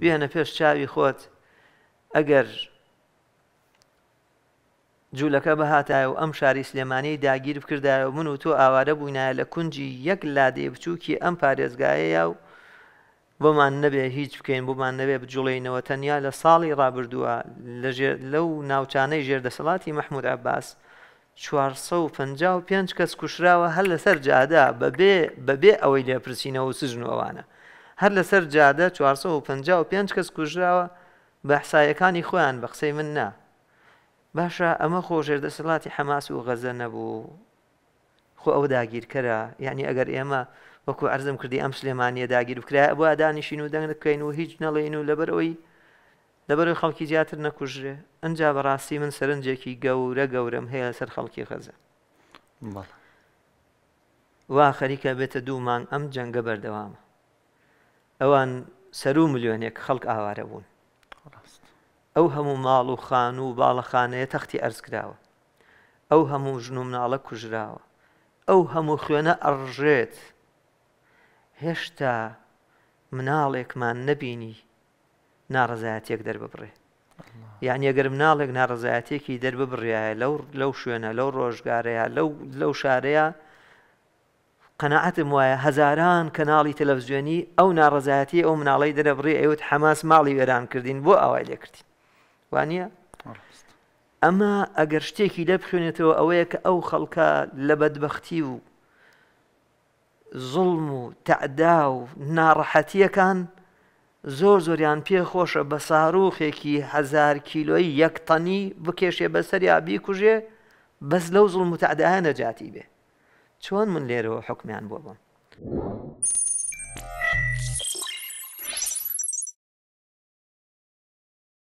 بێنە پێش چاوی خۆت ئەگەر جوولەکە بەهاتایە و ئەم شاری سلێمانی داگیر بکردایە و من و تۆ ئاوارە بووینایە لە کونجی یەک لادێ بچووکی ئەم پارێزگایە و بۆمان نەبێ هیچ بکەین بۆمان نەبێ بجوڵینەوە تەنیا لە ساڵی ڕابردووە لەو ناوچانەی ژێردەسەڵاتی محمود عباس 455 کەس کوشراوە هەر لەسەر جادا بەبێ بەبێ ئەوەی لێپرسینەوە و سژنەوەوانە هەر لەسەر جادە 455 کەس کوژراوە بە حسایەکانی خۆیان بە قسەی من نا باشە ئەمە خۆژێر دەسەڵاتی حەماس و غەزە نەبوو خۆ ئەو داگیرکەرە یعنی ئەگەر ئێمە وەکو ئەرزم کردی ئەم سلێمانیە داگیر وکرای بۆ دانیشین و دەنگ دەکەین و هیچ نەڵێن و لەبەرەوەی لەبەرەوەی خەڵکی زیاتر نەکوژرێ ئەنجا بەڕاستی من سەرنجێکی گەورە گەورم هەیە سەر خەڵکی خەزە وا خەریکە بێتە دوو مانگ ئەم جەنگە بەردەوامە ئەوان سەر و ملیۆنێک خەڵک ئاوارە بوون ئەو هەموو ماڵ و خان و باڵەخانەیە تەختی ئەرز کراوە ئەو هەموو ژن و مناڵە کوژراوە ئەو هەموو خوێنە ئەڕژێت هێشتا مناڵێکمان نەبینی ناڕزایەتێک دەرببڕێ یان ئەگەر مناڵێک ناڕزایەتێکی دەرببڕایە لەو لەو شوێنە لەو ڕۆژگارەیە لەو شارەیە قەنەعەتم وایە هەزاران کەناڵی تەلەڤزیۆنی ئەو ناڕزایەتی ئەو مناڵی دەرەبڕێ ئەوت حەماس ماڵی وێران کردین بۆ ئەوای لێکردین وانە ئەمە ئەگەر شتێکی لە بخوێنێتەوە ئەوەیە کە ئەو خەڵکە لە بەدبختی و زڵم و تەعدا و ناڕەحەتیەکان زۆر زۆریان پێخۆشە بە ساروخێکی هزار کیلۆی یەکتەنی بکێشێ بەسەر یابی کوژێ بەس لەو زڵ متعدداە نەجاتی بێ چۆن من لێرەوە حکمیان بۆ بم.